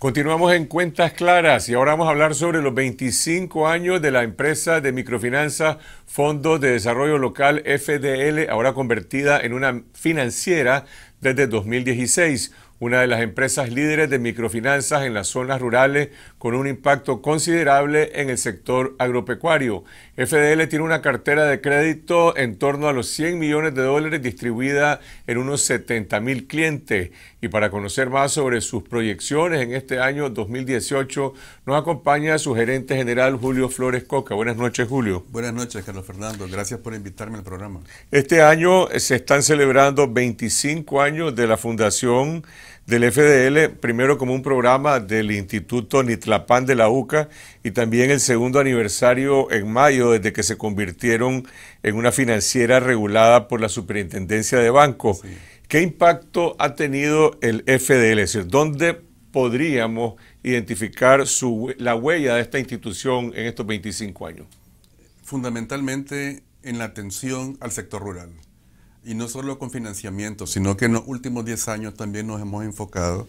Continuamos en Cuentas Claras y ahora vamos a hablar sobre los 25 años de la empresa de microfinanza Fondo de Desarrollo Local FDL, ahora convertida en una financiera desde 2016 una de las empresas líderes de microfinanzas en las zonas rurales con un impacto considerable en el sector agropecuario. FDL tiene una cartera de crédito en torno a los 100 millones de dólares distribuida en unos 70 mil clientes. Y para conocer más sobre sus proyecciones en este año 2018, nos acompaña su gerente general Julio Flores Coca. Buenas noches, Julio. Buenas noches, Carlos Fernando. Gracias por invitarme al programa. Este año se están celebrando 25 años de la fundación del FDL, primero como un programa del Instituto Nitlapán de la UCA y también el segundo aniversario en mayo desde que se convirtieron en una financiera regulada por la Superintendencia de Bancos. ¿Qué impacto ha tenido el FDL? Es decir, ¿dónde podríamos identificar la huella de esta institución en estos 25 años? Fundamentalmente en la atención al sector rural. Y no solo con financiamiento, sino que en los últimos 10 años también nos hemos enfocado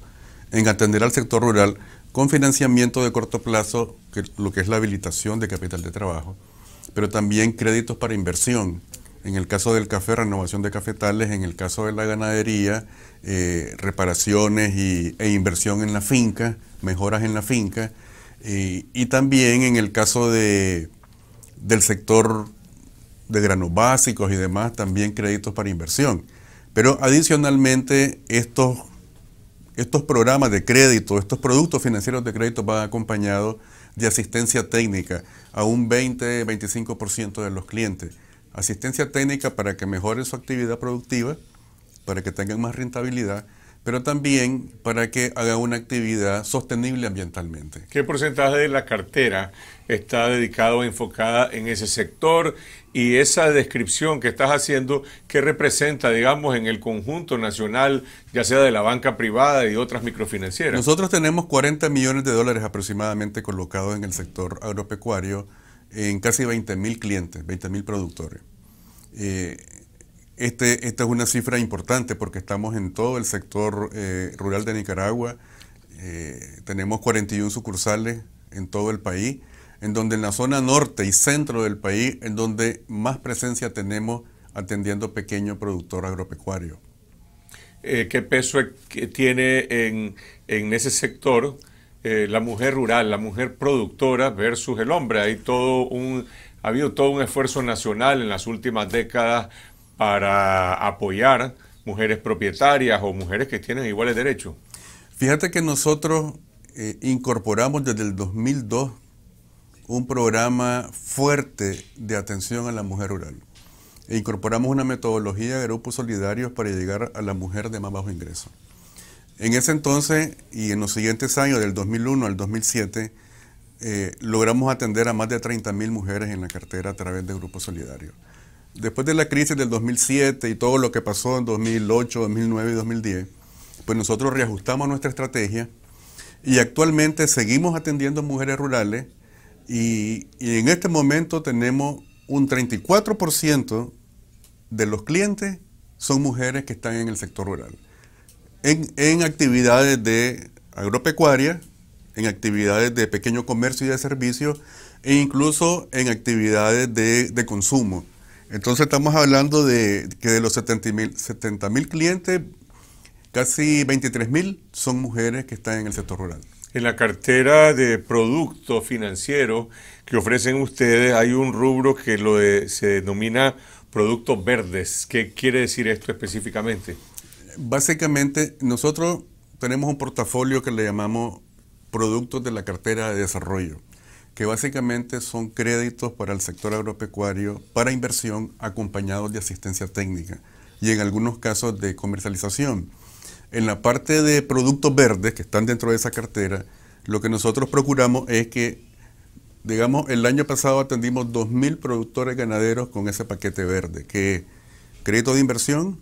en atender al sector rural con financiamiento de corto plazo, que, lo que es la habilitación de capital de trabajo, pero también créditos para inversión. En el caso del café, renovación de cafetales, en el caso de la ganadería, eh, reparaciones y, e inversión en la finca, mejoras en la finca, y también en el caso de, del sector de granos básicos y demás, también créditos para inversión. Pero adicionalmente, estos, estos programas de crédito, estos productos financieros de crédito van acompañados de asistencia técnica a un 20-25% de los clientes. Asistencia técnica para que mejoren su actividad productiva, para que tengan más rentabilidad pero también para que haga una actividad sostenible ambientalmente. ¿Qué porcentaje de la cartera está dedicado o enfocada en ese sector? Y esa descripción que estás haciendo, ¿qué representa, digamos, en el conjunto nacional, ya sea de la banca privada y otras microfinancieras? Nosotros tenemos 40 millones de dólares aproximadamente colocados en el sector agropecuario en casi 20 mil clientes, 20 mil productores. Eh, este, esta es una cifra importante porque estamos en todo el sector eh, rural de Nicaragua. Eh, tenemos 41 sucursales en todo el país, en donde en la zona norte y centro del país, en donde más presencia tenemos atendiendo pequeño productor agropecuario. Eh, ¿Qué peso tiene en, en ese sector la mujer rural, la mujer productora versus el hombre? Hay todo un, ha habido todo un esfuerzo nacional en las últimas décadas para apoyar mujeres propietarias o mujeres que tienen iguales derechos? Fíjate que nosotros eh, incorporamos desde el 2002 un programa fuerte de atención a la mujer rural. E incorporamos una metodología de grupos solidarios para llegar a la mujer de más bajo ingreso. En ese entonces y en los siguientes años, del 2001 al 2007, eh, logramos atender a más de 30.000 mujeres en la cartera a través de grupos solidarios después de la crisis del 2007 y todo lo que pasó en 2008, 2009 y 2010, pues nosotros reajustamos nuestra estrategia y actualmente seguimos atendiendo mujeres rurales y, en este momento tenemos un 34% de los clientes son mujeres que están en el sector rural, en, actividades de agropecuaria, en actividades de pequeño comercio y de servicios, e incluso en actividades de consumo. Entonces estamos hablando de que de los 70 mil clientes, casi 23 mil son mujeres que están en el sector rural. En la cartera de productos financieros que ofrecen ustedes hay un rubro que lo se denomina productos verdes. ¿Qué quiere decir esto específicamente? Básicamente nosotros tenemos un portafolio que le llamamos productos de la cartera de desarrollo que básicamente son créditos para el sector agropecuario para inversión acompañados de asistencia técnica y en algunos casos de comercialización. En la parte de productos verdes que están dentro de esa cartera, lo que nosotros procuramos es que, digamos, el año pasado atendimos 2.000 productores ganaderos con ese paquete verde, que crédito de inversión,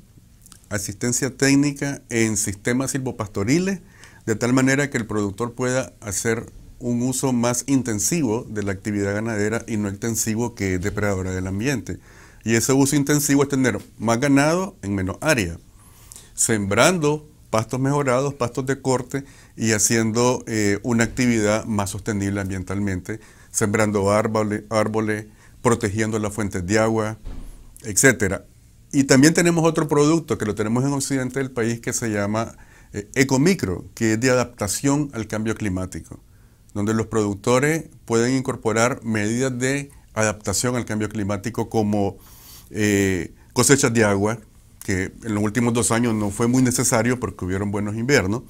asistencia técnica en sistemas silvopastoriles, de tal manera que el productor pueda hacer un uso más intensivo de la actividad ganadera y no extensivo que es depredadora del ambiente. Y ese uso intensivo es tener más ganado en menos área, sembrando pastos mejorados, pastos de corte y haciendo eh, una actividad más sostenible ambientalmente, sembrando árboles, protegiendo las fuentes de agua, etc. Y también tenemos otro producto que lo tenemos en occidente del país que se llama eh, Ecomicro, que es de adaptación al cambio climático donde los productores pueden incorporar medidas de adaptación al cambio climático como eh, cosechas de agua, que en los últimos dos años no fue muy necesario porque hubieron buenos inviernos.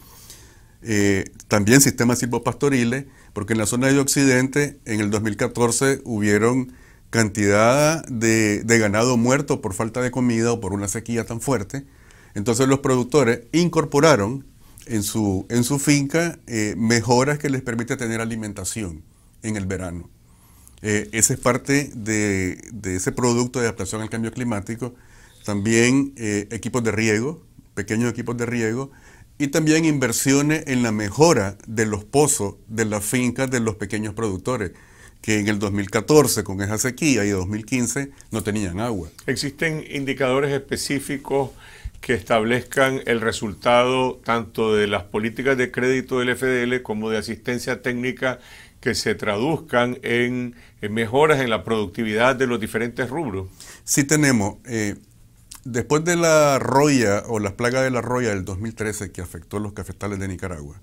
Eh, también sistemas silvopastoriles, porque en la zona de Occidente en el 2014 hubieron cantidad de, de, ganado muerto por falta de comida o por una sequía tan fuerte. Entonces los productores incorporaron en su, en su finca eh, mejoras que les permite tener alimentación en el verano. Eh, ese es parte de, ese producto de adaptación al cambio climático. También eh, equipos de riego, pequeños equipos de riego, y también inversiones en la mejora de los pozos de las fincas de los pequeños productores que en el 2014 con esa sequía y 2015 no tenían agua. ¿Existen indicadores específicos que establezcan el resultado tanto de las políticas de crédito del FDL como de asistencia técnica que se traduzcan en, mejoras en la productividad de los diferentes rubros. Sí tenemos. Eh, después de la roya o las plagas de la roya del 2013 que afectó a los cafetales de Nicaragua,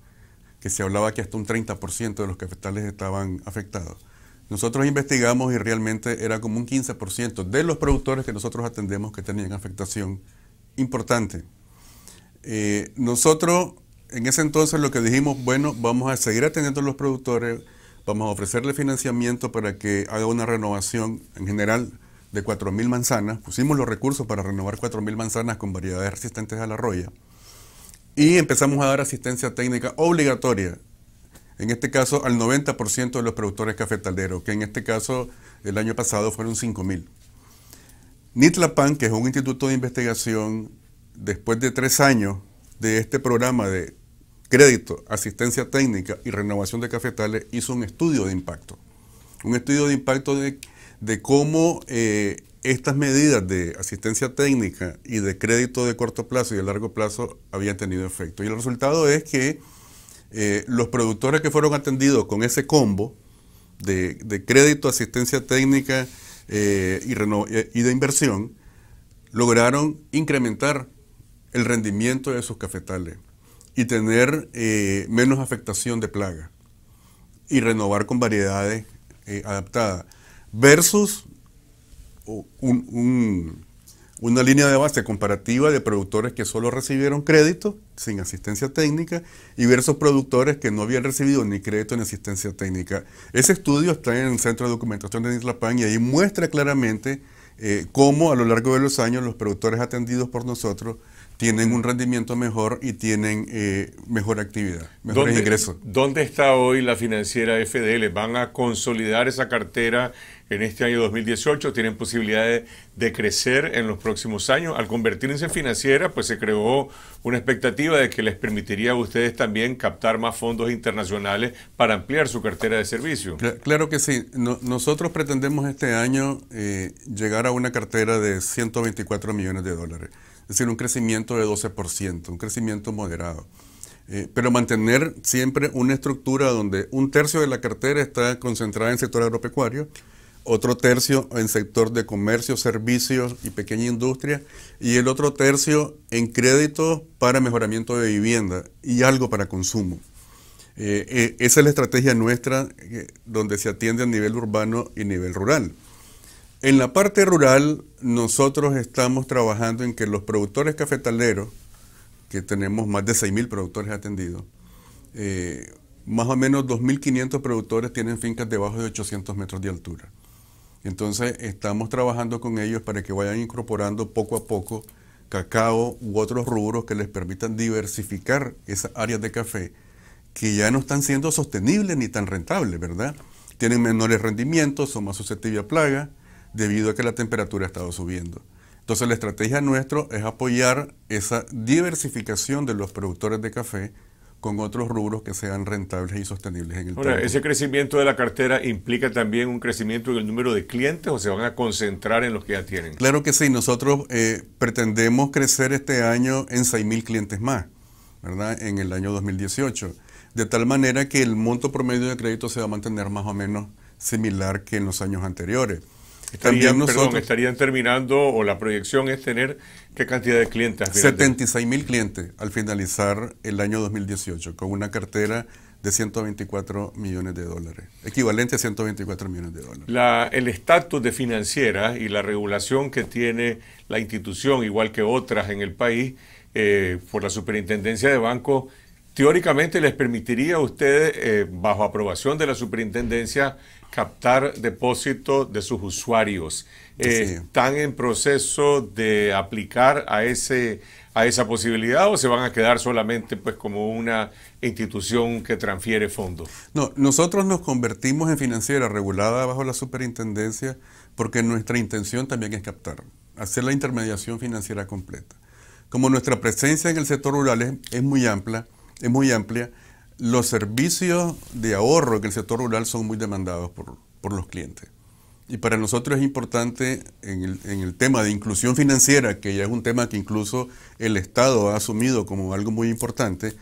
que se hablaba que hasta un 30% de los cafetales estaban afectados. Nosotros investigamos y realmente era como un 15% de los productores que nosotros atendemos que tenían afectación importante. Eh, nosotros en ese entonces lo que dijimos, bueno, vamos a seguir atendiendo a los productores, vamos a ofrecerle financiamiento para que haga una renovación en general de 4.000 manzanas. Pusimos los recursos para renovar 4.000 manzanas con variedades resistentes a la roya. Y empezamos a dar asistencia técnica obligatoria, en este caso al 90% de los productores cafetaleros, que en este caso el año pasado fueron 5.000. NITLAPAN, que es un instituto de investigación, después de tres años de este programa de crédito, asistencia técnica y renovación de cafetales, hizo un estudio de impacto. Un estudio de impacto de, cómo eh, estas medidas de asistencia técnica y de crédito de corto plazo y de largo plazo habían tenido efecto. Y el resultado es que eh, los productores que fueron atendidos con ese combo de, de crédito, asistencia técnica, eh, eh, y, de inversión, lograron incrementar el rendimiento de sus cafetales y tener eh, menos afectación de plaga y renovar con variedades adaptadas versus un, una línea de base comparativa de productores que solo recibieron crédito sin asistencia técnica y versus productores que no habían recibido ni crédito ni asistencia técnica. Ese estudio está en el Centro de Documentación de Nizlapán y ahí muestra claramente eh, cómo a lo largo de los años los productores atendidos por nosotros tienen un rendimiento mejor y tienen eh, mejor actividad, mejor ingreso. ¿Dónde está hoy la financiera FDL? ¿Van a consolidar esa cartera en este año 2018, tienen posibilidades de crecer en los próximos años. Al convertirse en financiera, pues se creó una expectativa de que les permitiría a ustedes también captar más fondos internacionales para ampliar su cartera de servicio. Claro que sí. nosotros pretendemos este año eh, llegar a una cartera de 124 millones de dólares, es decir, un crecimiento de 12%, un crecimiento moderado. Eh, pero mantener siempre una estructura donde un tercio de la cartera está concentrada en el sector agropecuario, otro tercio en sector de comercio, servicios y pequeña industria, y el otro tercio en créditos para mejoramiento de vivienda y algo para consumo. Eh, eh, esa es la estrategia nuestra eh, donde se atiende a nivel urbano y nivel rural. En la parte rural, nosotros estamos trabajando en que los productores cafetaleros, que tenemos más de 6.000 productores atendidos, más o menos 2.500 productores tienen fincas debajo de 800 metros de altura. Entonces estamos trabajando con ellos para que vayan incorporando poco a poco cacao u otros rubros que les permitan diversificar esas áreas de café que ya no están siendo sostenibles ni tan rentables, ¿verdad? Tienen menores rendimientos, son más susceptibles a plaga debido a que la temperatura ha estado subiendo. Entonces la estrategia nuestra es apoyar esa diversificación de los productores de café con otros rubros que sean rentables y sostenibles en el Ahora, ¿Ese crecimiento de la cartera implica también un crecimiento en el número de clientes o se van a concentrar en los que ya tienen? Claro que sí, nosotros eh, pretendemos crecer este año en 6.000 clientes más, ¿verdad? En el año 2018, de tal manera que el monto promedio de crédito se va a mantener más o menos similar que en los años anteriores estarían, nosotros, estarían terminando o la proyección es tener qué cantidad de clientes. 76 mil clientes al finalizar el año 2018 con una cartera de 124 millones de dólares, equivalente a 124 millones de dólares. La, el estatus de financiera y la regulación que tiene la institución, igual que otras en el país, eh, por la superintendencia de bancos, teóricamente les permitiría a ustedes, eh, bajo aprobación de la superintendencia, captar depósitos de sus usuarios. Eh, ¿Están en proceso de aplicar a, ese, a esa posibilidad o se van a quedar solamente pues, como una institución que transfiere fondos? No, nosotros nos convertimos en financiera regulada bajo la superintendencia porque nuestra intención también es captar, hacer la intermediación financiera completa. Como nuestra presencia en el sector rural es, muy amplia, es muy amplia, los servicios de ahorro que el sector rural son muy demandados por, los clientes. Y para nosotros es importante en el, tema de inclusión financiera, que ya es un tema que incluso el Estado ha asumido como algo muy importante,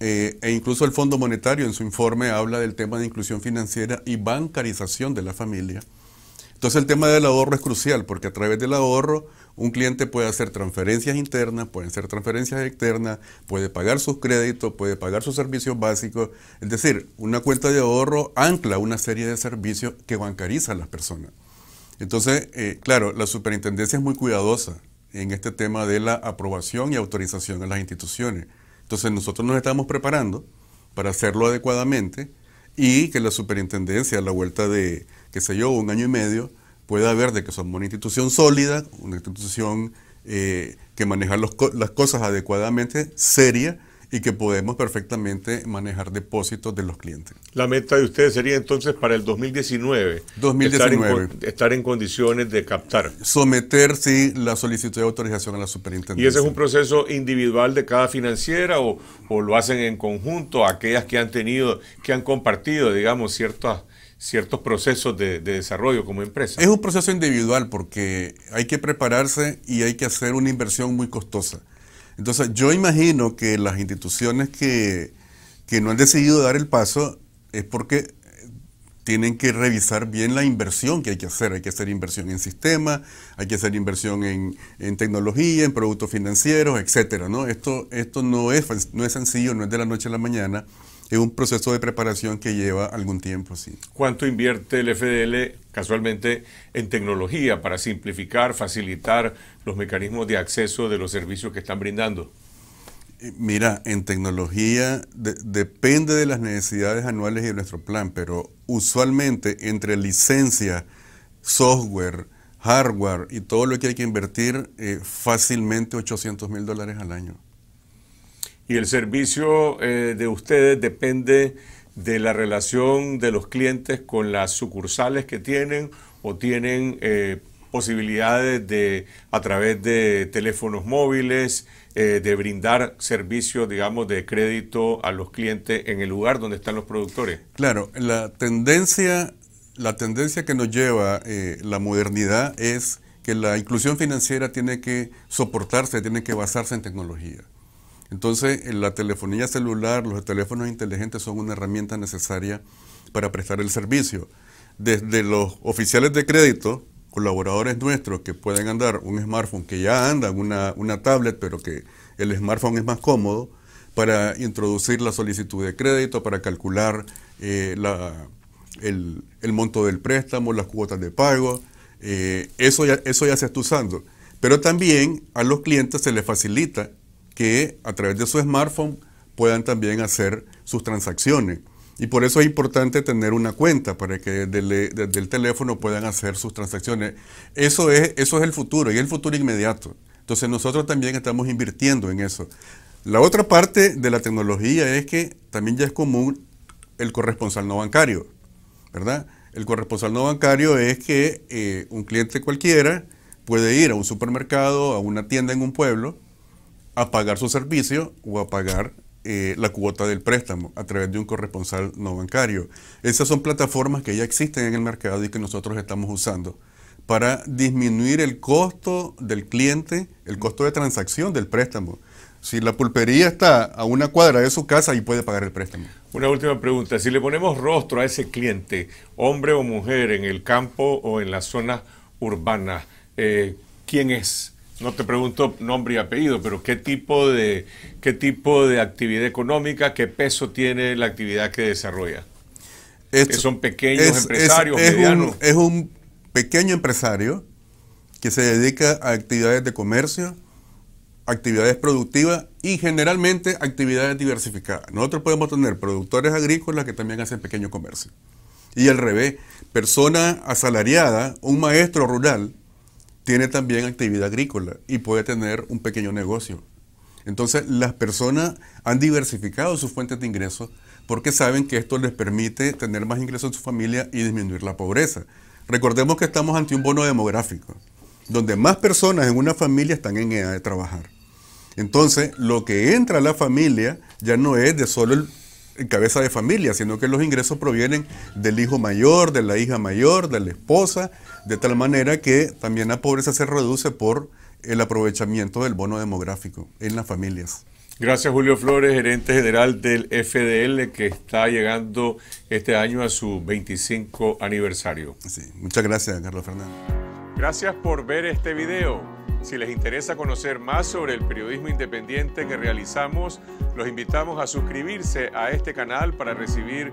eh, e incluso el Fondo Monetario en su informe habla del tema de inclusión financiera y bancarización de la familia entonces el tema del ahorro es crucial porque a través del ahorro un cliente puede hacer transferencias internas, pueden ser transferencias externas, puede pagar sus créditos, puede pagar sus servicios básicos. Es decir, una cuenta de ahorro ancla una serie de servicios que a las personas. Entonces, eh, claro, la superintendencia es muy cuidadosa en este tema de la aprobación y autorización a las instituciones. Entonces nosotros nos estamos preparando para hacerlo adecuadamente y que la superintendencia a la vuelta de que se yo, un año y medio, puede haber de que somos una institución sólida, una institución eh, que maneja las cosas adecuadamente, seria, y que podemos perfectamente manejar depósitos de los clientes. La meta de ustedes sería entonces para el 2019, 2019. Estar, en, condiciones de captar. Someter, sí, la solicitud de autorización a la superintendencia. ¿Y ese es un proceso individual de cada financiera o, o lo hacen en conjunto aquellas que han tenido, que han compartido, digamos, ciertas ciertos procesos de, desarrollo como empresa. Es un proceso individual porque hay que prepararse y hay que hacer una inversión muy costosa. Entonces yo imagino que las instituciones que, que no han decidido dar el paso es porque tienen que revisar bien la inversión que hay que hacer. Hay que hacer inversión en sistema, hay que hacer inversión en, en tecnología, en productos financieros, etc. ¿no? Esto, esto no, es, no es sencillo, no es de la noche a la mañana es un proceso de preparación que lleva algún tiempo, sí. ¿Cuánto invierte el FDL casualmente en tecnología para simplificar, facilitar los mecanismos de acceso de los servicios que están brindando? Eh, mira, en tecnología depende de las necesidades anuales y de nuestro plan, pero usualmente entre licencia, software, hardware y todo lo que hay que invertir, eh, fácilmente 800 mil dólares al año y el servicio eh, de ustedes depende de la relación de los clientes con las sucursales que tienen o tienen eh, posibilidades de a través de teléfonos móviles eh, de brindar servicios digamos de crédito a los clientes en el lugar donde están los productores claro la tendencia la tendencia que nos lleva la modernidad es que la inclusión financiera tiene que soportarse tiene que basarse en tecnología entonces, eh, la telefonía celular, los teléfonos inteligentes son una herramienta necesaria para prestar el servicio. Desde los oficiales de crédito, colaboradores nuestros que pueden andar un smartphone, que ya anda una, tablet, pero que el smartphone es más cómodo, para introducir la solicitud de crédito, para calcular eh, el, monto del préstamo, las cuotas de pago. Eh, eso, eso ya se está usando. Pero también a los clientes se les facilita que a través de su smartphone puedan también hacer sus transacciones. Y por eso es importante tener una cuenta para que desde, el teléfono puedan hacer sus transacciones. Eso es, eso es el futuro y el futuro inmediato. Entonces nosotros también estamos invirtiendo en eso. La otra parte de la tecnología es que también ya es común el corresponsal no bancario, ¿verdad? El corresponsal no bancario es que eh, un cliente cualquiera puede ir a un supermercado, a una tienda en un pueblo, a pagar su servicio o a pagar eh, la cuota del préstamo a través de un corresponsal no bancario. Esas son plataformas que ya existen en el mercado y que nosotros estamos usando para disminuir el costo del cliente, el costo de transacción del préstamo. Si la pulpería está a una cuadra de su casa y puede pagar el préstamo. Una última pregunta. Si le ponemos rostro a ese cliente, hombre o mujer, en el campo o en la zona urbana, eh, ¿quién es? no te pregunto nombre y apellido, pero ¿qué tipo de, qué tipo de actividad económica, qué peso tiene la actividad que desarrolla? son pequeños empresarios, medianos. Un, es un pequeño empresario que se dedica a actividades de comercio, actividades productivas y generalmente actividades diversificadas. Nosotros podemos tener productores agrícolas que también hacen pequeño comercio. Y al revés, persona asalariada, un maestro rural tiene también actividad agrícola y puede tener un pequeño negocio. Entonces las personas han diversificado sus fuentes de ingresos porque saben que esto les permite tener más ingresos en su familia y disminuir la pobreza. Recordemos que estamos ante un bono demográfico, donde más personas en una familia están en edad de trabajar. Entonces, lo que entra a la familia ya no es de solo el, cabeza de familia, sino que los ingresos provienen del hijo mayor, de la hija mayor, de la esposa, de tal manera que también la pobreza se reduce por el aprovechamiento del bono demográfico en las familias. Gracias Julio Flores, gerente general del FDL, que está llegando este año a su 25 aniversario. Sí, muchas gracias Carlos Fernández. Gracias por ver este video. Si les interesa conocer más sobre el periodismo independiente que realizamos, los invitamos a suscribirse a este canal para recibir